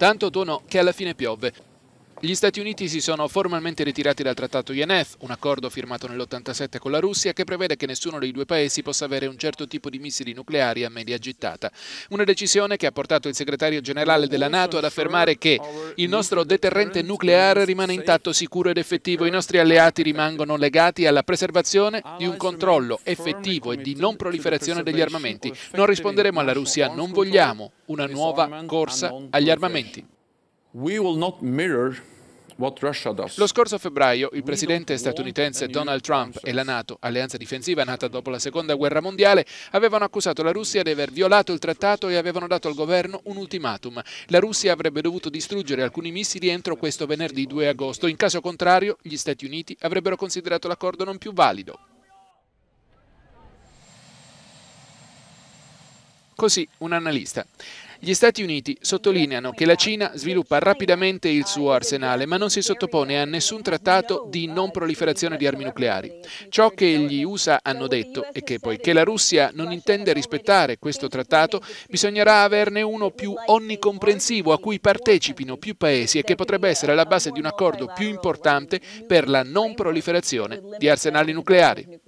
Tanto tono che alla fine piove. Gli Stati Uniti si sono formalmente ritirati dal trattato INF, un accordo firmato nell'87 con la Russia che prevede che nessuno dei due paesi possa avere un certo tipo di missili nucleari a media gittata. Una decisione che ha portato il segretario generale della Nato ad affermare che il nostro deterrente nucleare rimane intatto, sicuro ed effettivo, i nostri alleati rimangono legati alla preservazione di un controllo effettivo e di non proliferazione degli armamenti. Non risponderemo alla Russia, non vogliamo una nuova corsa agli armamenti. Lo scorso febbraio il presidente statunitense Donald Trump e la NATO, alleanza difensiva nata dopo la seconda guerra mondiale, avevano accusato la Russia di aver violato il trattato e avevano dato al governo un ultimatum. La Russia avrebbe dovuto distruggere alcuni missili entro questo venerdì 2 agosto, in caso contrario gli Stati Uniti avrebbero considerato l'accordo non più valido. Così un analista. Gli Stati Uniti sottolineano che la Cina sviluppa rapidamente il suo arsenale, ma non si sottopone a nessun trattato di non proliferazione di armi nucleari. Ciò che gli USA hanno detto è che poiché la Russia non intende rispettare questo trattato, bisognerà averne uno più onnicomprensivo a cui partecipino più paesi e che potrebbe essere la base di un accordo più importante per la non proliferazione di arsenali nucleari.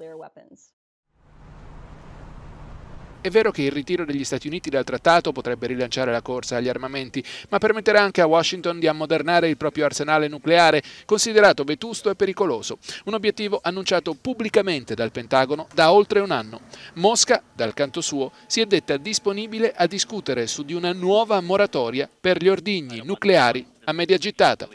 È vero che il ritiro degli Stati Uniti dal trattato potrebbe rilanciare la corsa agli armamenti, ma permetterà anche a Washington di ammodernare il proprio arsenale nucleare, considerato vetusto e pericoloso, un obiettivo annunciato pubblicamente dal Pentagono da oltre un anno. Mosca, dal canto suo, si è detta disponibile a discutere su di una nuova moratoria per gli ordigni nucleari a media gittata.